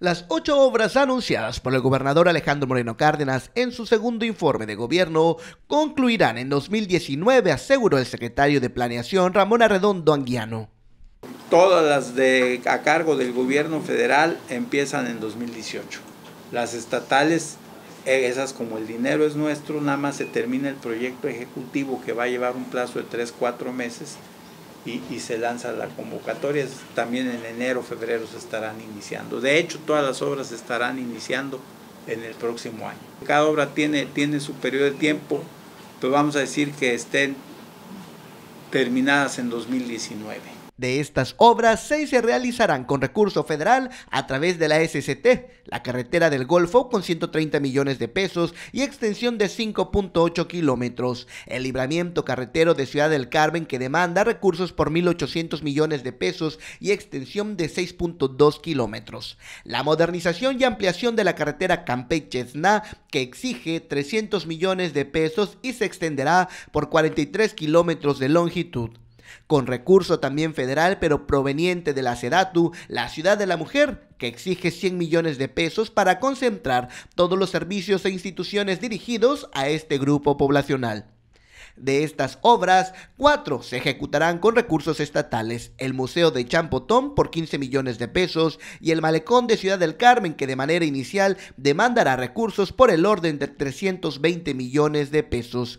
Las ocho obras anunciadas por el gobernador Alejandro Moreno Cárdenas en su segundo informe de gobierno concluirán en 2019, aseguró el secretario de Planeación Ramón Arredondo Anguiano. Todas las de a cargo del gobierno federal empiezan en 2018. Las estatales, eh, esas como el dinero es nuestro, nada más se termina el proyecto ejecutivo que va a llevar un plazo de tres, cuatro meses y, se lanza la convocatoria. También en enero, febrero se estarán iniciando. De hecho, todas las obras se estarán iniciando en el próximo año. Cada obra tiene, tiene su periodo de tiempo, pero vamos a decir que estén terminadas en 2019. De estas obras, seis se realizarán con recurso federal a través de la SCT, la carretera del Golfo con 130 millones de pesos y extensión de 5.8 kilómetros, el libramiento carretero de Ciudad del Carmen que demanda recursos por 1.800 millones de pesos y extensión de 6.2 kilómetros, la modernización y ampliación de la carretera campeche que exige 300 millones de pesos y se extenderá por 43 kilómetros de longitud con recurso también federal, pero proveniente de la SEDATU, la Ciudad de la Mujer, que exige 100 millones de pesos para concentrar todos los servicios e instituciones dirigidos a este grupo poblacional. De estas obras, cuatro se ejecutarán con recursos estatales, el Museo de Champotón por 15 millones de pesos y el Malecón de Ciudad del Carmen que de manera inicial demandará recursos por el orden de 320 millones de pesos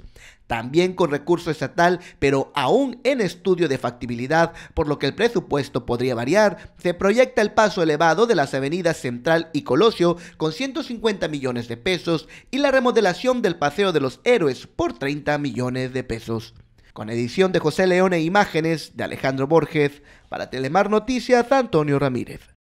también con recurso estatal, pero aún en estudio de factibilidad, por lo que el presupuesto podría variar, se proyecta el paso elevado de las avenidas Central y Colosio con 150 millones de pesos y la remodelación del Paseo de los Héroes por 30 millones de pesos. Con edición de José León e imágenes de Alejandro Borges, para Telemar Noticias, Antonio Ramírez.